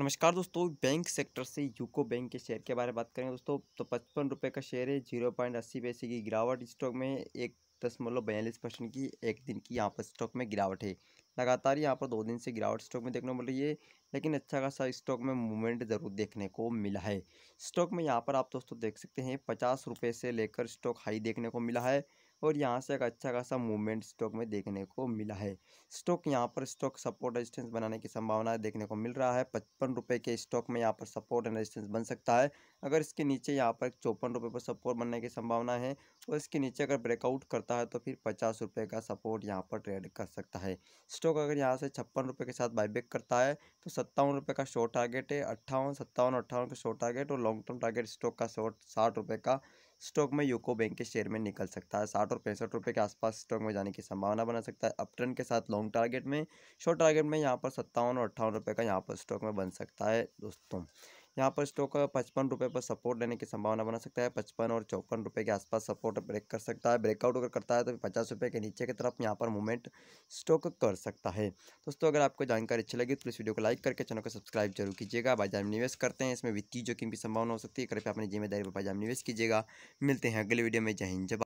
नमस्कार दोस्तों bank sector से यूको बैंक के शेयर के बारे में बात करेंगे दोस्तों तो पचपन रुपये का शेयर है जीरो पॉइंट अस्सी पैसे की गिरावट स्टॉक में एक दशमलव बयालीस परसेंट की एक दिन की यहाँ पर स्टॉक में गिरावट है लगातार यहाँ पर दो दिन से गिरावट स्टॉक में देखने को मिल रही है लेकिन अच्छा खासा स्टॉक में मूवमेंट ज़रूर देखने को मिला है स्टॉक में यहाँ पर आप दोस्तों देख सकते हैं पचास रुपये से लेकर स्टॉक हाई देखने को मिला है और यहाँ से एक अच्छा खासा मूवमेंट स्टॉक में देखने को मिला है स्टॉक यहाँ पर स्टॉक सपोर्ट रेजिस्टेंस बनाने की संभावना देखने को मिल रहा है पचपन रुपये के स्टॉक में यहाँ पर सपोर्ट एंड रेजिस्टेंस बन सकता है अगर इसके नीचे यहाँ पर चौपन रुपये पर सपोर्ट बनने की संभावना है और इसके नीचे अगर ब्रेकआउट करता है तो फिर पचास रुपये का सपोर्ट यहाँ पर ट्रेड कर सकता है स्टॉक अगर यहाँ से छप्पन रुपये के साथ बाईबैक करता है तो सत्तावन रुपये का शॉर्ट टारगेट है अट्ठावन सत्तावन अट्ठावन का शॉर्ट टारगेट और लॉन्ग टर्म टारगेट स्टॉक का शॉर्ट साठ रुपये का स्टॉक में यूको बैंक के शेयर में निकल सकता है साठ और पैंसठ रुपये के आसपास स्टॉक में जाने की संभावना बना सकता है अपट्रेंड के साथ लॉन्ग टारगेट में शॉर्ट टारगेट में यहाँ पर सत्तावन और अट्ठावन रुपये का यहाँ पर स्टॉक में बन सकता है दोस्तों यहाँ पर स्टॉक पचपन रुपये पर सपोर्ट लेने की संभावना बना सकता है पचपन और चौपन रुपये के आसपास सपोर्ट ब्रेक कर सकता है ब्रेकआउट अगर करता है तो पचास रुपये के नीचे की तरफ यहाँ पर मूवमेंट स्टॉक कर सकता है दोस्तों अगर आपको जानकारी अच्छी लगी तो इस वीडियो को लाइक करके चैनल को सब्सक्राइब जरूर कीजिएगा बाजार में निवेश करते हैं इसमें वित्तीय जोखिम की संभावना हो सकती है कृपया अपनी जिम्मेदारी पर बाजार में निवेश कीजिएगा मिलते हैं अगले वीडियो में जय हिंद